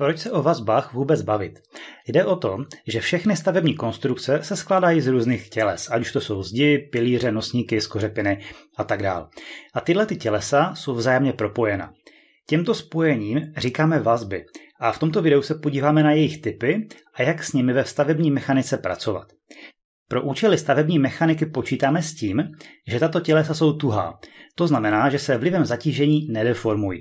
Proč se o vazbách vůbec bavit? Jde o to, že všechny stavební konstrukce se skládají z různých těles, ať už to jsou zdi, pilíře, nosníky, skořepiny a tak dále. A tyhle ty tělesa jsou vzájemně propojena. Těmto spojením říkáme vazby a v tomto videu se podíváme na jejich typy a jak s nimi ve stavební mechanice pracovat. Pro účely stavební mechaniky počítáme s tím, že tato tělesa jsou tuhá. To znamená, že se vlivem zatížení nedeformují.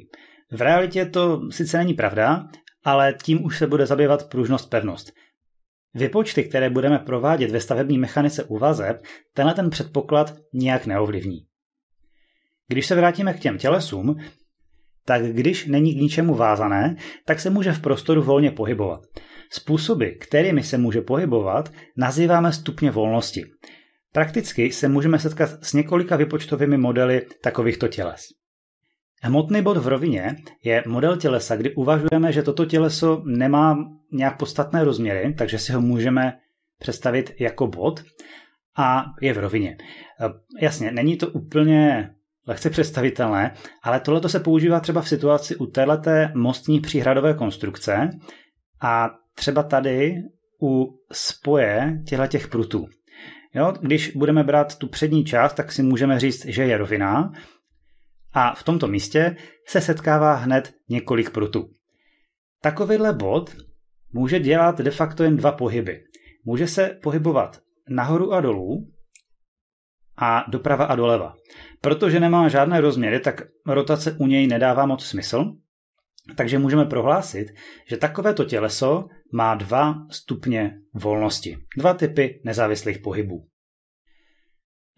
V realitě to sice není pravda, ale tím už se bude zabývat pružnost pevnost. Vypočty, které budeme provádět ve stavební mechanice u vazeb, tenhle ten předpoklad nijak neovlivní. Když se vrátíme k těm tělesům, tak když není k ničemu vázané, tak se může v prostoru volně pohybovat. Způsoby, kterými se může pohybovat, nazýváme stupně volnosti. Prakticky se můžeme setkat s několika vypočtovými modely takovýchto těles. Hmotný bod v rovině je model tělesa, kdy uvažujeme, že toto těleso nemá nějak podstatné rozměry, takže si ho můžeme představit jako bod a je v rovině. E, jasně, není to úplně lehce představitelné, ale tohle se používá třeba v situaci u téhleté mostní příhradové konstrukce a třeba tady u spoje těchto těch prutů. Jo, když budeme brát tu přední část, tak si můžeme říct, že je rovina a v tomto místě se setkává hned několik prutů. Takovýhle bod může dělat de facto jen dva pohyby. Může se pohybovat nahoru a dolů a doprava a doleva. Protože nemá žádné rozměry, tak rotace u něj nedává moc smysl, takže můžeme prohlásit, že takovéto těleso má dva stupně volnosti, dva typy nezávislých pohybů.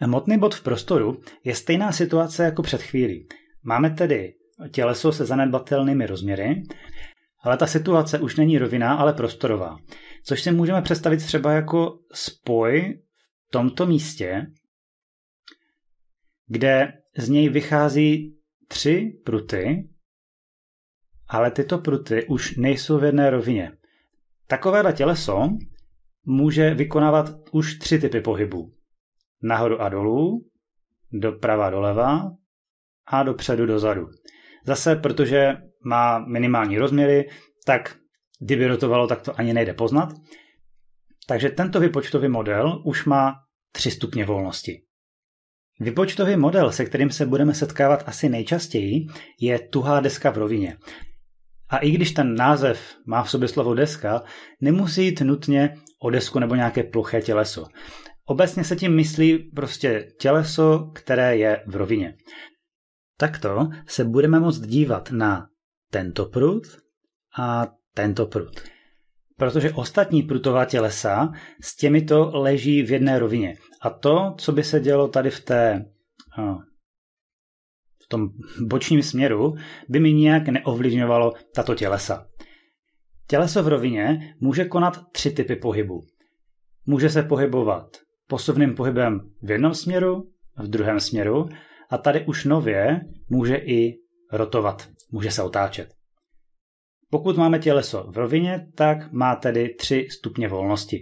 Hmotný bod v prostoru je stejná situace jako před chvílí. Máme tedy těleso se zanedbatelnými rozměry, ale ta situace už není roviná, ale prostorová. Což si můžeme představit třeba jako spoj v tomto místě, kde z něj vychází tři pruty, ale tyto pruty už nejsou v jedné rovině. Takovéhle těleso může vykonávat už tři typy pohybů nahoru a dolů, doprava doleva a dopředu dozadu. Zase, protože má minimální rozměry, tak kdyby rotovalo, tak to ani nejde poznat. Takže tento vypočtový model už má tři stupně volnosti. Vypočtový model, se kterým se budeme setkávat asi nejčastěji, je tuhá deska v rovině. A i když ten název má v sobě slovo deska, nemusí jít nutně o desku nebo nějaké ploché těleso. Obecně se tím myslí prostě těleso, které je v rovině. Takto se budeme moct dívat na tento prut a tento prut. Protože ostatní prutová tělesa s těmito leží v jedné rovině. A to, co by se dělo tady v té no, v tom bočním směru, by mi nijak neovlivňovalo tato tělesa. Těleso v rovině může konat tři typy pohybu. Může se pohybovat posuvným pohybem v jednom směru v druhém směru a tady už nově může i rotovat, může se otáčet. Pokud máme těleso v rovině, tak má tedy tři stupně volnosti.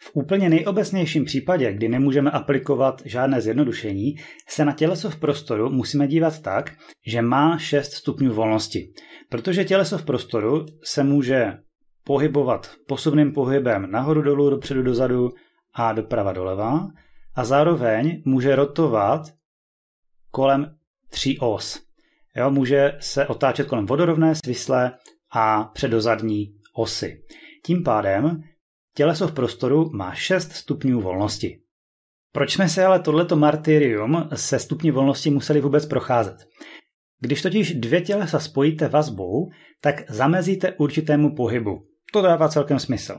V úplně nejobecnějším případě, kdy nemůžeme aplikovat žádné zjednodušení, se na těleso v prostoru musíme dívat tak, že má 6 stupňů volnosti. Protože těleso v prostoru se může pohybovat posuvným pohybem nahoru dolů, dopředu dozadu a doprava doleva a zároveň může rotovat kolem tří os. Jo, může se otáčet kolem vodorovné, svislé a předozadní osy. Tím pádem těleso v prostoru má 6 stupňů volnosti. Proč jsme se ale tohleto martyrium se stupni volnosti museli vůbec procházet? Když totiž dvě tělesa spojíte vazbou, tak zamezíte určitému pohybu. To dává celkem smysl.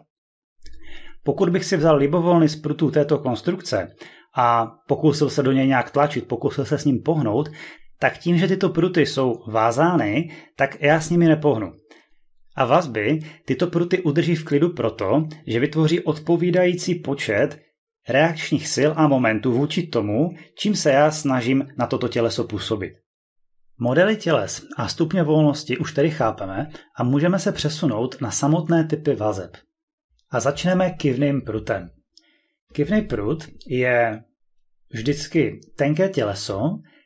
Pokud bych si vzal libovolný z prutů této konstrukce a pokusil se do něj nějak tlačit, pokusil se s ním pohnout, tak tím, že tyto pruty jsou vázány, tak já s nimi nepohnu. A vazby tyto pruty udrží v klidu proto, že vytvoří odpovídající počet reakčních sil a momentů vůči tomu, čím se já snažím na toto těleso působit. Modely těles a stupně volnosti už tedy chápeme a můžeme se přesunout na samotné typy vazeb. A začneme kivným prutem. Kivný prut je vždycky tenké těleso,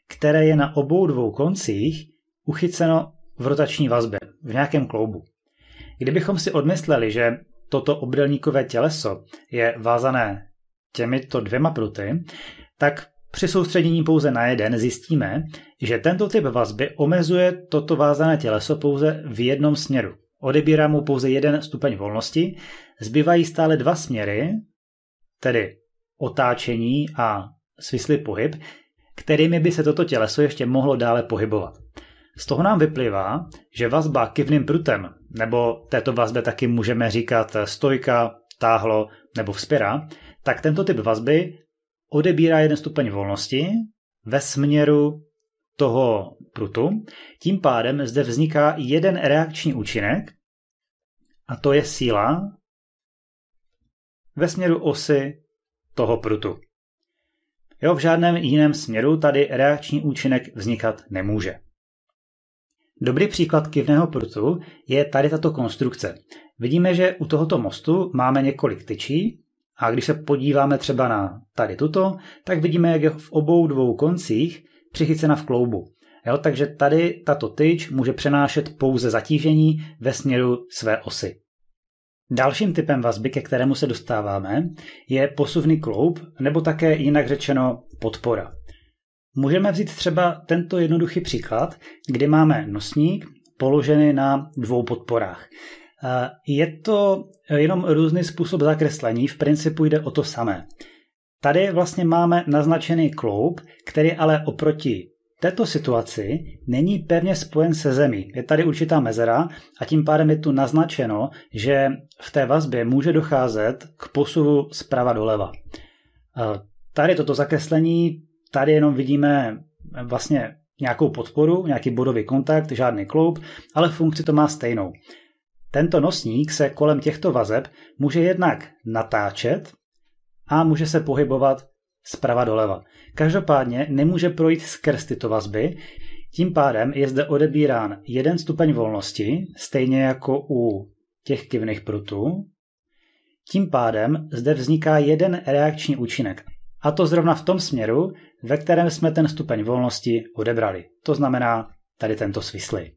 které je na obou dvou koncích uchyceno v rotační vazbě, v nějakém kloubu. Kdybychom si odmysleli, že toto obdelníkové těleso je vázané těmito dvěma pruty, tak při soustředění pouze na jeden zjistíme, že tento typ vazby omezuje toto vázané těleso pouze v jednom směru. Odebírá mu pouze jeden stupeň volnosti, zbývají stále dva směry, tedy otáčení a svislý pohyb, kterými by se toto těleso ještě mohlo dále pohybovat. Z toho nám vyplývá, že vazba kivným prutem, nebo této vazbe taky můžeme říkat stojka, táhlo nebo vzpěra, tak tento typ vazby odebírá jeden stupeň volnosti ve směru toho prutu. Tím pádem zde vzniká jeden reakční účinek a to je síla ve směru osy toho prutu. Jo, v žádném jiném směru tady reakční účinek vznikat nemůže. Dobrý příklad kivného prutu je tady tato konstrukce. Vidíme, že u tohoto mostu máme několik tyčí a když se podíváme třeba na tady tuto, tak vidíme, jak je v obou dvou koncích přichycena v kloubu. Jo, takže tady tato tyč může přenášet pouze zatížení ve směru své osy. Dalším typem vazby, ke kterému se dostáváme, je posuvný kloub, nebo také jinak řečeno podpora. Můžeme vzít třeba tento jednoduchý příklad, kdy máme nosník položený na dvou podporách. Je to eh, jenom různý způsob zakreslení, v principu jde o to samé. Tady vlastně máme naznačený kloub, který ale oproti této situaci není pevně spojen se zemí. Je tady určitá mezera a tím pádem je tu naznačeno, že v té vazbě může docházet k posuvu zprava doleva. Tady toto zakreslení, tady jenom vidíme eh, vlastně nějakou podporu, nějaký bodový kontakt, žádný kloub, ale funkci to má stejnou. Tento nosník se kolem těchto vazeb může jednak natáčet a může se pohybovat zprava doleva. Každopádně nemůže projít skrz tyto vazby, tím pádem je zde odebírán jeden stupeň volnosti, stejně jako u těch kivných prutů. Tím pádem zde vzniká jeden reakční účinek, a to zrovna v tom směru, ve kterém jsme ten stupeň volnosti odebrali. To znamená tady tento svislý.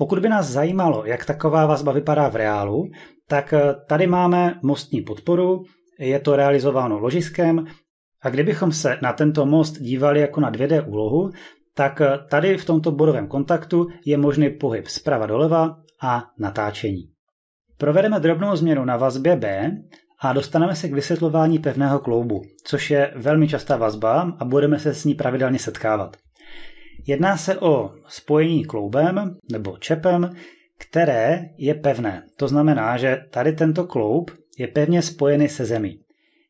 Pokud by nás zajímalo, jak taková vazba vypadá v reálu, tak eh, tady máme mostní podporu, je to realizováno ložiskem a kdybychom se na tento most dívali jako na 2D úlohu, tak eh, tady v tomto bodovém kontaktu je možný pohyb zprava doleva a natáčení. Provedeme drobnou změnu na vazbě B a dostaneme se k vysvětlování pevného kloubu, což je velmi častá vazba a budeme se s ní pravidelně setkávat. Jedná se o spojení kloubem nebo čepem, které je pevné. To znamená, že tady tento kloub je pevně spojený se zemí.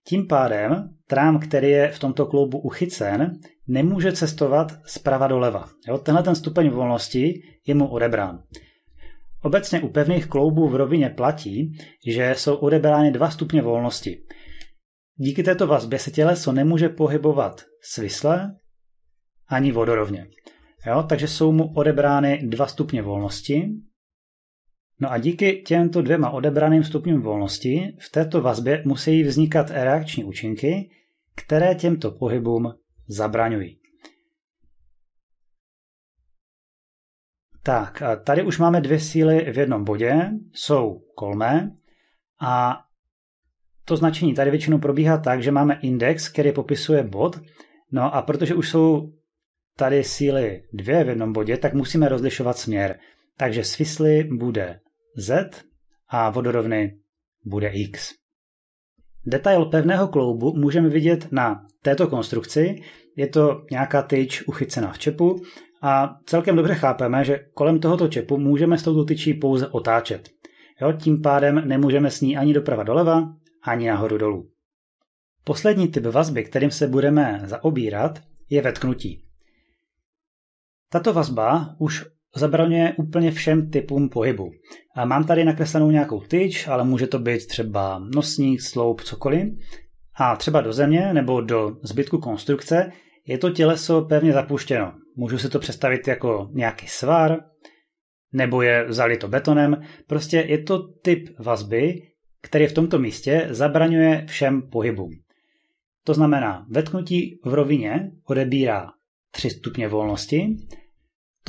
Tím pádem trám, který je v tomto kloubu uchycen, nemůže cestovat zprava doleva. Jo, tenhle ten stupeň volnosti je mu odebrán. Obecně u pevných kloubů v rovině platí, že jsou odebrány dva stupně volnosti. Díky této vazbě se těleso nemůže pohybovat svisle ani vodorovně. Jo, takže jsou mu odebrány dva stupně volnosti. No a díky těmto dvěma odebraným stupňům volnosti v této vazbě musí vznikat reakční účinky, které těmto pohybům zabraňují. Tak, tady už máme dvě síly v jednom bodě, jsou kolmé a to značení tady většinou probíhá tak, že máme index, který popisuje bod, no a protože už jsou tady síly dvě v jednom bodě, tak musíme rozlišovat směr. Takže svisly bude Z a vodorovny bude X. Detail pevného kloubu můžeme vidět na této konstrukci. Je to nějaká tyč uchycená v čepu a celkem dobře chápeme, že kolem tohoto čepu můžeme s touto tyčí pouze otáčet. Jo, tím pádem nemůžeme s ní ani doprava doleva, ani nahoru dolů. Poslední typ vazby, kterým se budeme zaobírat, je vetknutí. Tato vazba už zabraňuje úplně všem typům pohybu. A mám tady nakreslenou nějakou tyč, ale může to být třeba nosník, sloup, cokoliv. A třeba do země nebo do zbytku konstrukce je to těleso pevně zapuštěno. Můžu si to představit jako nějaký svar, nebo je zalito betonem. Prostě je to typ vazby, který v tomto místě zabraňuje všem pohybům. To znamená, vetknutí v rovině odebírá 3 stupně volnosti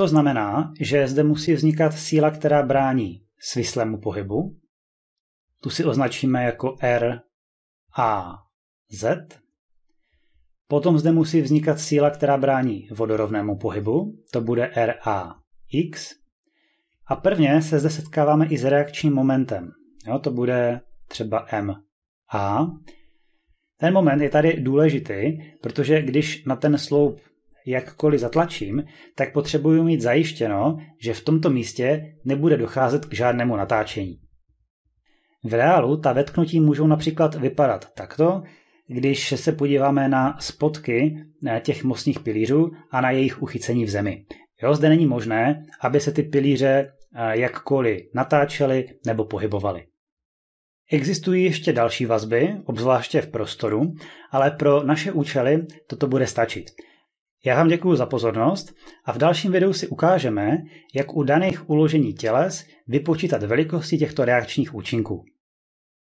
to znamená, že zde musí vznikat síla, která brání svislému pohybu. Tu si označíme jako R, A, Z. Potom zde musí vznikat síla, která brání vodorovnému pohybu, to bude R, A, X. A prvně se zde setkáváme i s reakčním momentem. Jo, to bude třeba M, A. Ten moment je tady důležitý, protože když na ten sloup jakkoliv zatlačím, tak potřebuju mít zajištěno, že v tomto místě nebude docházet k žádnému natáčení. V reálu ta vetknutí můžou například vypadat takto, když se podíváme na spotky eh, těch mostních pilířů a na jejich uchycení v zemi. Jo, zde není možné, aby se ty pilíře eh, jakkoliv natáčely nebo pohybovaly. Existují ještě další vazby, obzvláště v prostoru, ale pro naše účely toto bude stačit. Já vám děkuji za pozornost a v dalším videu si ukážeme, jak u daných uložení těles vypočítat velikosti těchto reakčních účinků.